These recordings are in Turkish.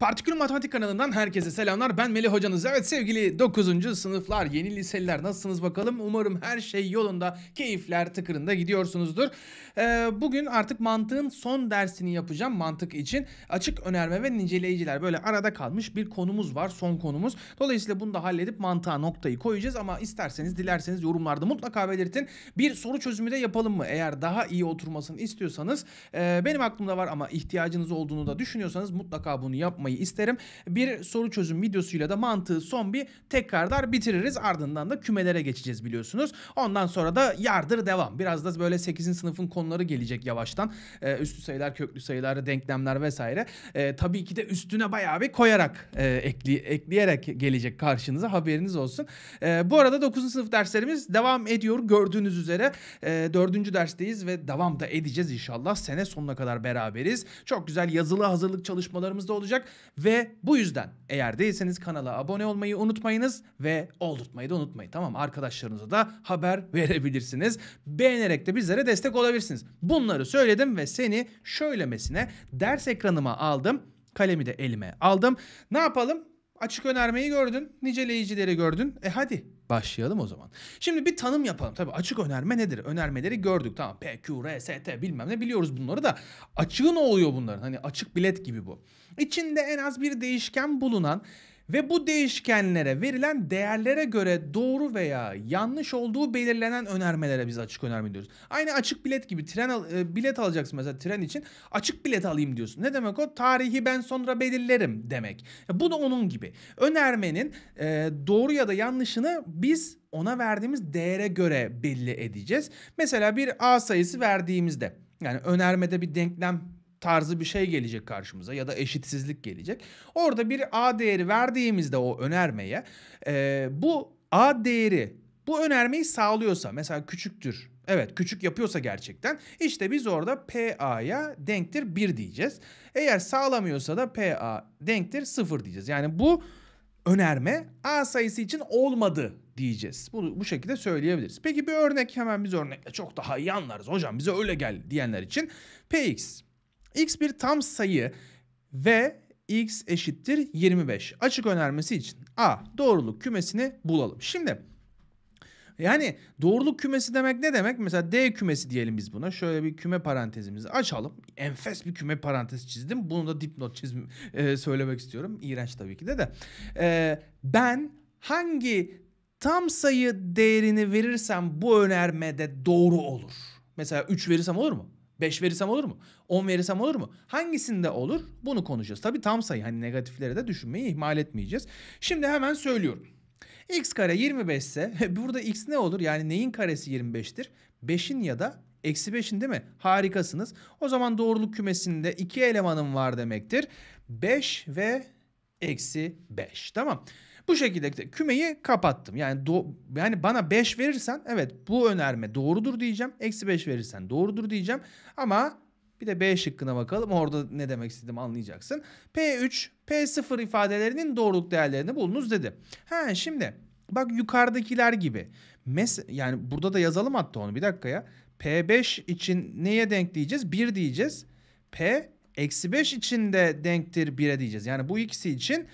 Partikül Matematik kanalından herkese selamlar. Ben Melih hocanız. Evet sevgili 9. sınıflar, yeni liseliler nasılsınız bakalım? Umarım her şey yolunda, keyifler tıkırında gidiyorsunuzdur. Ee, bugün artık mantığın son dersini yapacağım mantık için. Açık önerme ve niceleyiciler böyle arada kalmış bir konumuz var, son konumuz. Dolayısıyla bunu da halledip mantığa noktayı koyacağız ama isterseniz, dilerseniz yorumlarda mutlaka belirtin. Bir soru çözümü de yapalım mı? Eğer daha iyi oturmasını istiyorsanız, e, benim aklımda var ama ihtiyacınız olduğunu da düşünüyorsanız mutlaka bunu yapmayın yapmayı isterim. Bir soru çözüm videosuyla da mantığı son bir tekrardan bitiririz. Ardından da kümelere geçeceğiz biliyorsunuz. Ondan sonra da yardır devam. Biraz da böyle 8. sınıfın konuları gelecek yavaştan. Ee, üstü sayılar, köklü sayılar, denklemler vesaire. Ee, tabii ki de üstüne bayağı bir koyarak, e, ekli, ekleyerek gelecek karşınıza haberiniz olsun. Ee, bu arada 9. sınıf derslerimiz devam ediyor gördüğünüz üzere. E, ee, 4. dersteyiz ve devam da edeceğiz inşallah. Sene sonuna kadar beraberiz. Çok güzel yazılı hazırlık çalışmalarımız da olacak. Ve bu yüzden eğer değilseniz kanala abone olmayı unutmayınız ve oldurtmayı da unutmayın. Tamam arkadaşlarınıza da haber verebilirsiniz. Beğenerek de bizlere destek olabilirsiniz. Bunları söyledim ve seni şöylemesine ders ekranıma aldım. Kalemi de elime aldım. Ne yapalım? Açık önermeyi gördün, niceleyicileri gördün. E hadi başlayalım o zaman. Şimdi bir tanım yapalım. Tabii açık önerme nedir? Önermeleri gördük. Tamam P, Q, R, S, T bilmem ne biliyoruz bunları da. Açığı ne oluyor bunların? Hani açık bilet gibi bu. İçinde en az bir değişken bulunan ve bu değişkenlere verilen değerlere göre doğru veya yanlış olduğu belirlenen önermelere biz açık önerme diyoruz. Aynı açık bilet gibi tren al, e, bilet alacaksın mesela tren için açık bilet alayım diyorsun. Ne demek o? Tarihi ben sonra belirlerim demek. E, bu da onun gibi. Önermenin e, doğru ya da yanlışını biz ona verdiğimiz değere göre belli edeceğiz. Mesela bir A sayısı verdiğimizde yani önermede bir denklem tarzı bir şey gelecek karşımıza ya da eşitsizlik gelecek. Orada bir A değeri verdiğimizde o önermeye e, bu A değeri bu önermeyi sağlıyorsa mesela küçüktür Evet küçük yapıyorsa gerçekten işte biz orada PA'ya denktir 1 diyeceğiz. Eğer sağlamıyorsa da PA denktir 0 diyeceğiz. Yani bu önerme A sayısı için olmadı diyeceğiz. Bunu bu şekilde söyleyebiliriz. Peki bir örnek hemen biz örnekle çok daha iyi anlarız. Hocam bize öyle gel diyenler için PX X bir tam sayı ve x eşittir 25. Açık önermesi için A doğruluk kümesini bulalım. Şimdi yani doğruluk kümesi demek ne demek? Mesela D kümesi diyelim biz buna. Şöyle bir küme parantezimizi açalım. Enfes bir küme parantezi çizdim. Bunu da dipnot çizim e, söylemek istiyorum. İğrenç tabii ki de de. E, ben hangi tam sayı değerini verirsem bu önermede doğru olur. Mesela 3 verirsem olur mu? 5 verirsem olur mu? 10 verirsem olur mu? Hangisinde olur? Bunu konuşacağız. Tabii tam sayı hani negatifleri de düşünmeyi ihmal etmeyeceğiz. Şimdi hemen söylüyorum. X kare 25 ise burada X ne olur? Yani neyin karesi 25'tir? 5'in ya da Eksi 5'in değil mi? Harikasınız. O zaman doğruluk kümesinde iki elemanım var demektir. 5 ve eksi 5. Tamam. Bu şekilde kümeyi kapattım. Yani do, yani bana 5 verirsen evet bu önerme doğrudur diyeceğim. Eksi 5 verirsen doğrudur diyeceğim. Ama bir de B şıkkına bakalım. Orada ne demek istedim anlayacaksın. P3, P0 ifadelerinin doğruluk değerlerini bulunuz dedi. Ha şimdi bak yukarıdakiler gibi. Mes yani burada da yazalım hatta onu bir dakika ya. P5 için neye denk diyeceğiz? 1 diyeceğiz. P eksi 5 için de denktir 1'e diyeceğiz. Yani bu ikisi için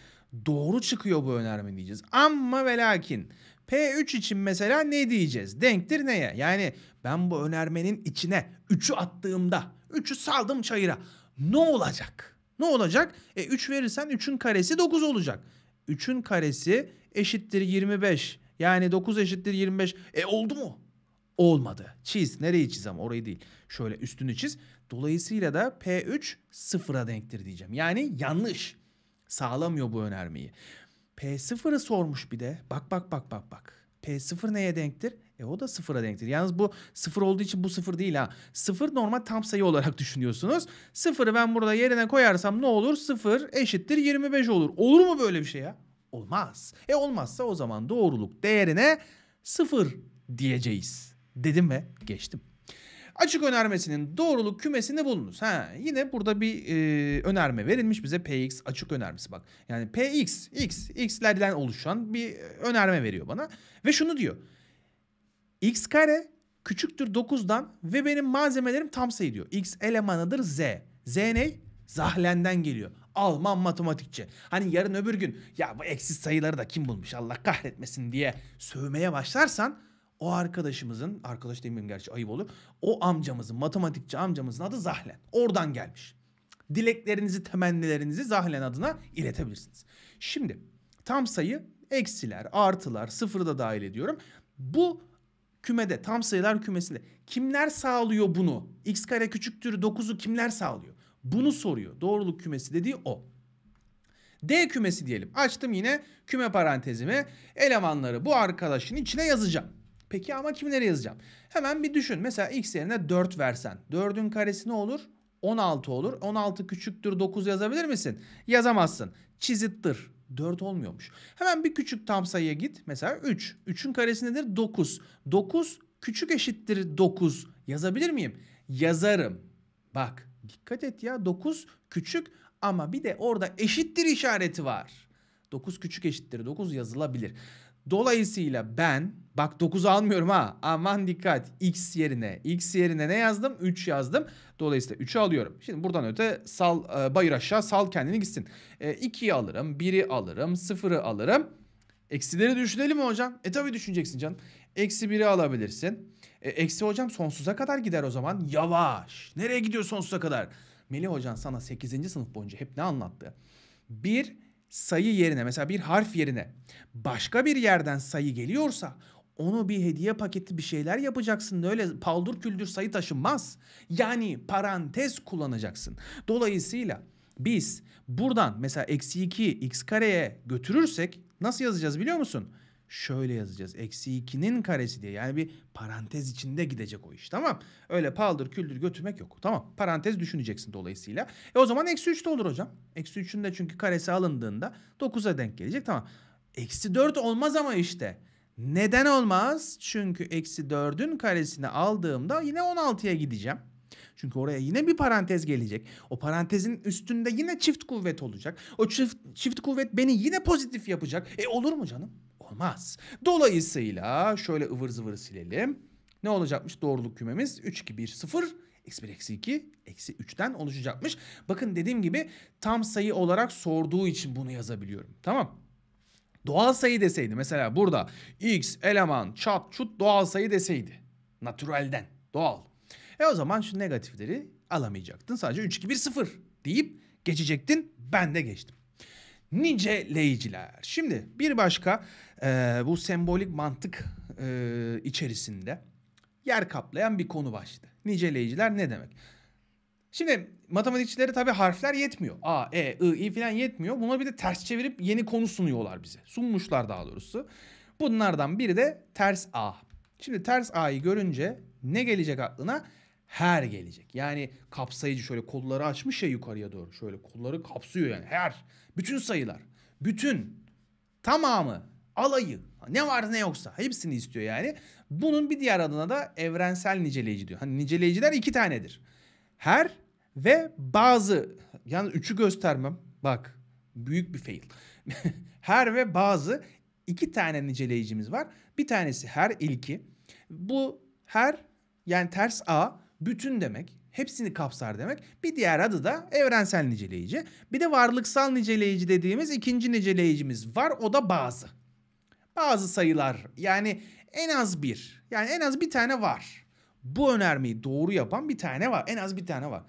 doğru çıkıyor bu önerme diyeceğiz. Ama ve lakin P3 için mesela ne diyeceğiz? Denktir neye? Yani ben bu önermenin içine 3'ü attığımda 3'ü saldım çayıra. Ne olacak? Ne olacak? E 3 verirsen 3'ün karesi 9 olacak. 3'ün karesi eşittir 25. Yani 9 eşittir 25. E oldu mu? Olmadı. Çiz. Nereyi çiz ama orayı değil. Şöyle üstünü çiz. Dolayısıyla da P3 sıfıra denktir diyeceğim. Yani yanlış. Sağlamıyor bu önermeyi. P0'ı sormuş bir de. Bak bak bak bak bak. P0 neye denktir? E o da sıfıra denktir. Yalnız bu sıfır olduğu için bu sıfır değil ha. Sıfır normal tam sayı olarak düşünüyorsunuz. Sıfırı ben burada yerine koyarsam ne olur? Sıfır eşittir 25 olur. Olur mu böyle bir şey ya? Olmaz. E olmazsa o zaman doğruluk değerine sıfır diyeceğiz. Dedim ve geçtim. Açık önermesinin doğruluk kümesini bulunuz. Ha, yine burada bir e, önerme verilmiş bize px açık önermesi bak. Yani px, x, x'lerden oluşan bir e, önerme veriyor bana. Ve şunu diyor. x kare küçüktür 9'dan ve benim malzemelerim tam sayı diyor. X elemanıdır Z. Z ne? Zahlenden geliyor. Alman matematikçi. Hani yarın öbür gün ya bu eksiz sayıları da kim bulmuş Allah kahretmesin diye sövmeye başlarsan o arkadaşımızın, arkadaş demeyeyim gerçi ayıp olur. O amcamızın, matematikçi amcamızın adı Zahlen. Oradan gelmiş. Dileklerinizi, temennilerinizi Zahlen adına iletebilirsiniz. Şimdi tam sayı eksiler, artılar, sıfırı da dahil ediyorum. Bu kümede, tam sayılar kümesinde kimler sağlıyor bunu? X kare küçüktür 9'u kimler sağlıyor? Bunu soruyor. Doğruluk kümesi dediği o. D kümesi diyelim. Açtım yine küme parantezimi. Elemanları bu arkadaşın içine yazacağım. Peki ama kimleri yazacağım? Hemen bir düşün. Mesela x yerine 4 versen. 4'ün karesi ne olur? 16 olur. 16 küçüktür 9 yazabilir misin? Yazamazsın. Çizittir. 4 olmuyormuş. Hemen bir küçük tam sayıya git. Mesela 3. 3'ün karesi nedir? 9. 9 küçük eşittir 9. Yazabilir miyim? Yazarım. Bak dikkat et ya 9 küçük ama bir de orada eşittir işareti var. 9 küçük eşittir 9 yazılabilir. Dolayısıyla ben Bak 9 almıyorum ha. Aman dikkat. X yerine. X yerine ne yazdım? 3 yazdım. Dolayısıyla 3'ü alıyorum. Şimdi buradan öte sal e, bayır aşağı sal kendini gitsin. E, 2'yi alırım. 1'i alırım. 0'ı alırım. Eksileri düşünelim mi hocam? E tabi düşüneceksin canım. Eksi 1'i alabilirsin. E, eksi hocam sonsuza kadar gider o zaman. Yavaş. Nereye gidiyor sonsuza kadar? Melih hocam sana 8. sınıf boyunca hep ne anlattı? Bir sayı yerine mesela bir harf yerine başka bir yerden sayı geliyorsa onu bir hediye paketi bir şeyler yapacaksın. Öyle paldur küldür sayı taşınmaz. Yani parantez kullanacaksın. Dolayısıyla biz buradan mesela eksi 2 x kareye götürürsek nasıl yazacağız biliyor musun? Şöyle yazacağız. Eksi 2'nin karesi diye. Yani bir parantez içinde gidecek o iş tamam. Öyle paldır küldür götürmek yok. Tamam parantez düşüneceksin dolayısıyla. E o zaman eksi 3 de olur hocam. Eksi 3'ün de çünkü karesi alındığında 9'a denk gelecek tamam. Eksi 4 olmaz ama işte. Neden olmaz? Çünkü eksi 4'ün karesini aldığımda yine 16'ya gideceğim. Çünkü oraya yine bir parantez gelecek. O parantezin üstünde yine çift kuvvet olacak. O çift, çift kuvvet beni yine pozitif yapacak. E olur mu canım? Olmaz. Dolayısıyla şöyle ıvır zıvır silelim. Ne olacakmış doğruluk kümemiz? 3, 2, 1, 0, eksi 1, eksi 2, eksi 3'ten oluşacakmış. Bakın dediğim gibi tam sayı olarak sorduğu için bunu yazabiliyorum. Tamam Doğal sayı deseydi mesela burada x eleman çat çut doğal sayı deseydi. Natürelden doğal. E o zaman şu negatifleri alamayacaktın. Sadece 3 2 1 0 deyip geçecektin. Ben de geçtim. Niceleyiciler. Şimdi bir başka e, bu sembolik mantık e, içerisinde yer kaplayan bir konu başladı. Niceleyiciler ne demek? Şimdi matematikçileri tabii harfler yetmiyor. A, E, I, I falan yetmiyor. Buna bir de ters çevirip yeni konu sunuyorlar bize. Sunmuşlar daha doğrusu. Bunlardan biri de ters A. Şimdi ters A'yı görünce ne gelecek aklına? Her gelecek. Yani kapsayıcı şöyle kolları açmış ya yukarıya doğru. Şöyle kolları kapsıyor yani her. Bütün sayılar. Bütün. Tamamı. Alayı. Ne var ne yoksa. Hepsini istiyor yani. Bunun bir diğer adına da evrensel niceleyici diyor. Hani niceleyici iki tanedir. Her ve bazı yani üçü göstermem bak büyük bir fail. her ve bazı iki tane niceleyicimiz var. Bir tanesi her ilki. Bu her yani ters A bütün demek. Hepsini kapsar demek. Bir diğer adı da evrensel niceleyici. Bir de varlıksal niceleyici dediğimiz ikinci niceleyicimiz var. O da bazı. Bazı sayılar yani en az bir. Yani en az bir tane var. Bu önermeyi doğru yapan bir tane var. En az bir tane var.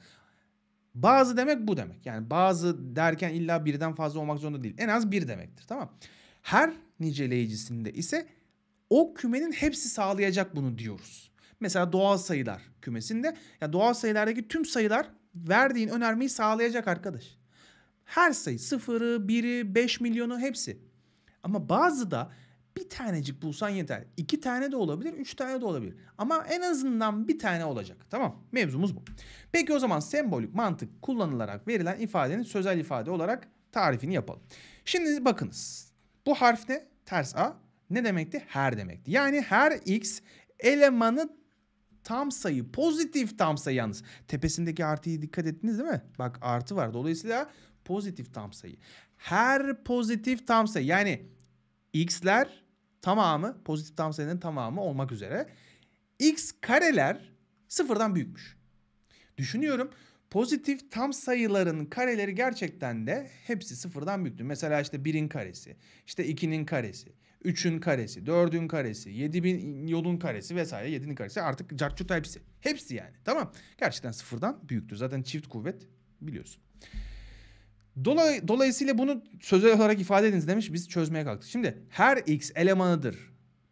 Bazı demek bu demek. Yani bazı derken illa birden fazla olmak zorunda değil. En az bir demektir tamam. Her niceleyicisinde ise o kümenin hepsi sağlayacak bunu diyoruz. Mesela doğal sayılar kümesinde ya yani doğal sayılardaki tüm sayılar verdiğin önermeyi sağlayacak arkadaş. Her sayı sıfırı, biri, beş milyonu hepsi. Ama bazı da bir tanecik bulsan yeter. İki tane de olabilir, üç tane de olabilir. Ama en azından bir tane olacak. Tamam Mevzumuz bu. Peki o zaman sembolik mantık kullanılarak verilen ifadenin sözel ifade olarak tarifini yapalım. Şimdi bakınız. Bu harf ne? Ters A. Ne demekti? Her demekti. Yani her x elemanı tam sayı, pozitif tam sayı yalnız. Tepesindeki artıyı dikkat ettiniz değil mi? Bak artı var. Dolayısıyla pozitif tam sayı. Her pozitif tam sayı yani x'ler tamamı pozitif tam sayının tamamı olmak üzere x kareler sıfırdan büyükmüş. Düşünüyorum pozitif tam sayıların kareleri gerçekten de hepsi sıfırdan büyüktü. Mesela işte birin karesi, işte ikinin karesi, üçün karesi, dördün karesi, yedi bin yolun karesi vesaire 7'nin karesi artık cartçut hepsi. Hepsi yani tamam. Gerçekten sıfırdan büyüktü. Zaten çift kuvvet biliyorsun. Dolay, dolayısıyla bunu sözel olarak ifade ediniz demiş. Biz çözmeye kalktık. Şimdi her x elemanıdır.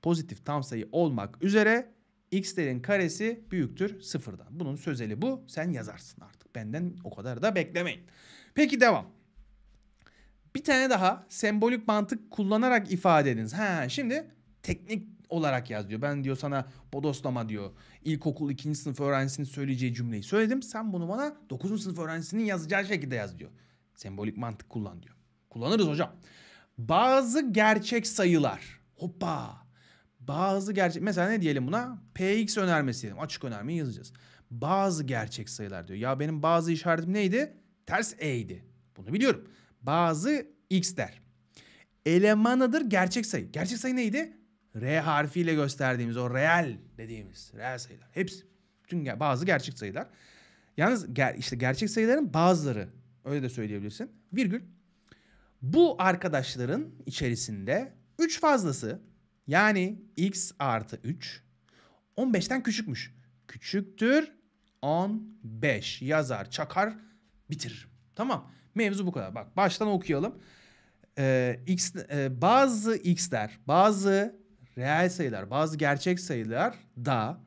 Pozitif tam sayı olmak üzere x'lerin karesi büyüktür sıfırdan. Bunun sözeli bu. Sen yazarsın artık. Benden o kadar da beklemeyin. Peki devam. Bir tane daha sembolik mantık kullanarak ifade ediniz. Ha şimdi teknik olarak yaz diyor. Ben diyor sana bodoslama diyor. İlkokul ikinci sınıf öğrencisinin söyleyeceği cümleyi söyledim. Sen bunu bana 9. sınıf öğrencisinin yazacağı şekilde yaz diyor. Sembolik mantık kullan diyor. Kullanırız hocam. Bazı gerçek sayılar. Hoppa. Bazı gerçek mesela ne diyelim buna? Px önermesi diyelim. Açık önermeyi yazacağız. Bazı gerçek sayılar diyor. Ya benim bazı işaretim neydi? Ters e'ydi. Bunu biliyorum. Bazı x der. Elemanıdır gerçek sayı. Gerçek sayı neydi? R harfiyle gösterdiğimiz o real dediğimiz real sayılar. Hepsi. Bütün bazı gerçek sayılar. Yalnız ger işte gerçek sayıların bazıları Öyle de söyleyebilirsin. Virgül. Bu arkadaşların içerisinde 3 fazlası yani x artı 3 15'ten küçükmüş. Küçüktür 15 yazar çakar bitirir. Tamam mevzu bu kadar. Bak baştan okuyalım. Ee, x, e, bazı x'ler bazı reel sayılar bazı gerçek sayılar da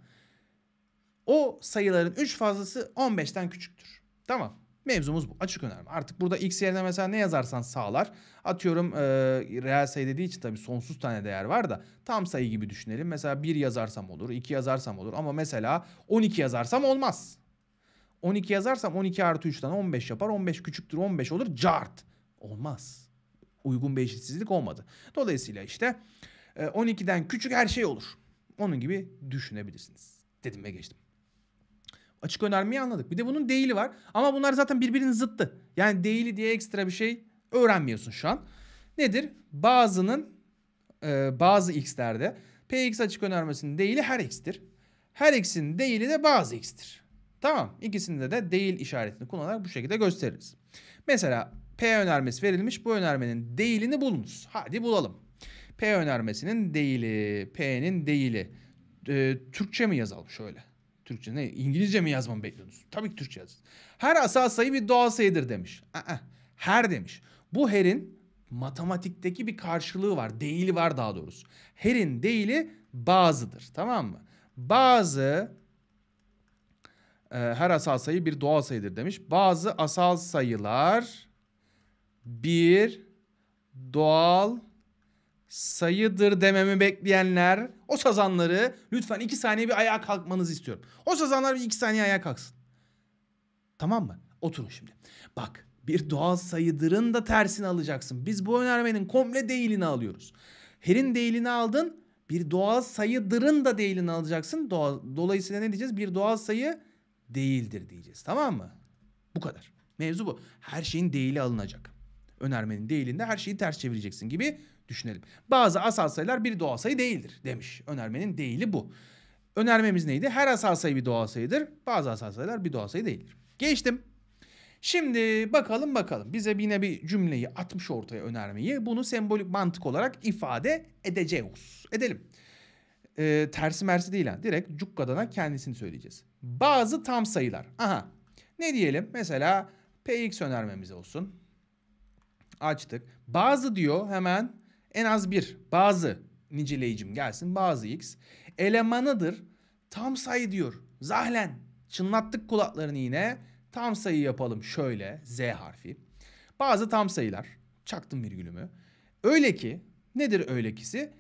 o sayıların 3 fazlası 15'ten küçüktür. Tamam Mevzumuz bu. Açık önerme. Artık burada x yerine mesela ne yazarsan sağlar. Atıyorum e, reel sayı dediği için tabii sonsuz tane değer var da tam sayı gibi düşünelim. Mesela 1 yazarsam olur, 2 yazarsam olur ama mesela 12 yazarsam olmaz. 12 yazarsam 12 artı 3'ten 15 yapar. 15 küçüktür 15 olur. Cart. Olmaz. Uygun bir eşitsizlik olmadı. Dolayısıyla işte 12'den e, küçük her şey olur. Onun gibi düşünebilirsiniz. Dedim ve geçtim. Açık önermeyi anladık. Bir de bunun değili var. Ama bunlar zaten birbirinin zıttı. Yani değili diye ekstra bir şey öğrenmiyorsun şu an. Nedir? Bazının e, bazı x'lerde px açık önermesinin değili her x'tir. Her x'in değili de bazı x'tir. Tamam. İkisinde de değil işaretini kullanarak bu şekilde gösteririz. Mesela P önermesi verilmiş. Bu önermenin değilini bulunuz. Hadi bulalım. P önermesinin değili, P'nin değili. Ee, Türkçe mi yazalım şöyle? Türkçe ne? İngilizce mi yazmamı bekliyordunuz? Tabii ki Türkçe yazın. Her asal sayı bir doğal sayıdır demiş. Aa, her demiş. Bu herin matematikteki bir karşılığı var. Değili var daha doğrusu. Herin değili bazıdır. Tamam mı? Bazı e, her asal sayı bir doğal sayıdır demiş. Bazı asal sayılar bir doğal sayıdır sayıdır dememi bekleyenler o sazanları lütfen 2 saniye bir ayağa kalkmanızı istiyorum. O sazanlar bir 2 saniye ayağa kalksın. Tamam mı? Oturun şimdi. Bak bir doğal sayıdırın da tersini alacaksın. Biz bu önermenin komple değilini alıyoruz. Herin değilini aldın. Bir doğal sayıdırın da değilini alacaksın. Doğa, dolayısıyla ne diyeceğiz? Bir doğal sayı değildir diyeceğiz. Tamam mı? Bu kadar. Mevzu bu. Her şeyin değili alınacak. Önermenin değilinde her şeyi ters çevireceksin gibi düşünelim. Bazı asal sayılar bir doğal sayı değildir demiş. Önermenin değili bu. Önermemiz neydi? Her asal sayı bir doğal sayıdır. Bazı asal sayılar bir doğal sayı değildir. Geçtim. Şimdi bakalım bakalım. Bize yine bir cümleyi atmış ortaya önermeyi. Bunu sembolik mantık olarak ifade edeceğiz. Edelim. Ee, tersi mersi değil ha. Direkt cukkadana kendisini söyleyeceğiz. Bazı tam sayılar. Aha. Ne diyelim? Mesela px önermemiz olsun. Açtık. Bazı diyor hemen en az bir bazı niceleyicim gelsin bazı x. Elemanıdır tam sayı diyor. Zahlen çınlattık kulaklarını yine tam sayı yapalım şöyle z harfi. Bazı tam sayılar çaktım virgülümü. Öyle ki nedir öyle kisi?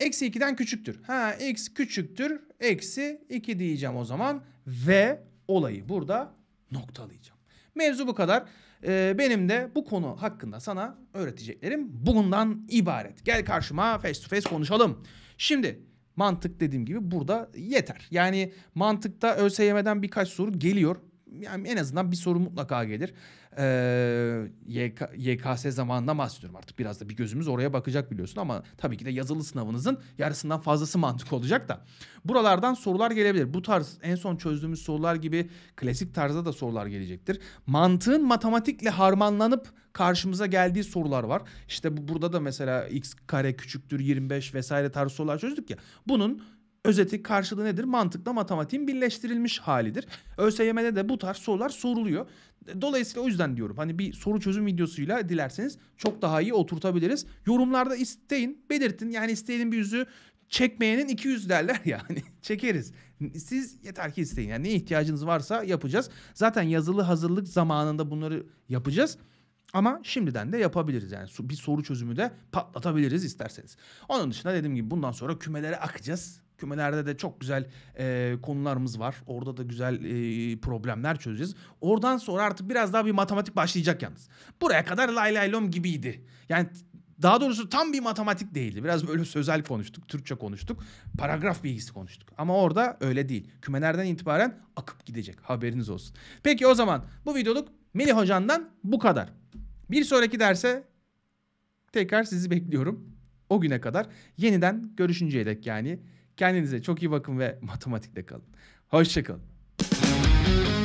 Eksi 2'den küçüktür. Ha x küçüktür eksi 2 diyeceğim o zaman ve olayı burada noktalayacağım. Mevzu bu kadar. Ee, benim de bu konu hakkında sana öğreteceklerim bundan ibaret. Gel karşıma face to face konuşalım. Şimdi mantık dediğim gibi burada yeter. Yani mantıkta ÖSYM'den birkaç soru geliyor yani en azından bir soru mutlaka gelir. Ee, YK, YKS zamanında bahsediyorum artık. Biraz da bir gözümüz oraya bakacak biliyorsun ama tabii ki de yazılı sınavınızın yarısından fazlası mantık olacak da. Buralardan sorular gelebilir. Bu tarz en son çözdüğümüz sorular gibi klasik tarzda da sorular gelecektir. Mantığın matematikle harmanlanıp karşımıza geldiği sorular var. İşte bu, burada da mesela x kare küçüktür 25 vesaire tarz sorular çözdük ya. Bunun Özeti karşılığı nedir? Mantıkla matematiğin birleştirilmiş halidir. ÖSYM'de de bu tarz sorular soruluyor. Dolayısıyla o yüzden diyorum hani bir soru çözüm videosuyla dilerseniz çok daha iyi oturtabiliriz. Yorumlarda isteyin, belirtin. Yani isteyenin bir yüzü çekmeyenin 200 derler yani. Çekeriz. Siz yeter ki isteyin. Yani ne ihtiyacınız varsa yapacağız. Zaten yazılı hazırlık zamanında bunları yapacağız. Ama şimdiden de yapabiliriz yani bir soru çözümü de patlatabiliriz isterseniz. Onun dışında dediğim gibi bundan sonra kümelere akacağız. Kümelerde de çok güzel e, konularımız var. Orada da güzel e, problemler çözeceğiz. Oradan sonra artık biraz daha bir matematik başlayacak yalnız. Buraya kadar lay lay lom gibiydi. Yani daha doğrusu tam bir matematik değildi. Biraz böyle sözel konuştuk, Türkçe konuştuk, paragraf bilgisi konuştuk. Ama orada öyle değil. Kümelerden itibaren akıp gidecek. Haberiniz olsun. Peki o zaman bu videoluk Melih Hoca'ndan bu kadar. Bir sonraki derse tekrar sizi bekliyorum. O güne kadar yeniden görüşünceye dek yani. Kendinize çok iyi bakın ve matematikte kalın. Hoşçakalın.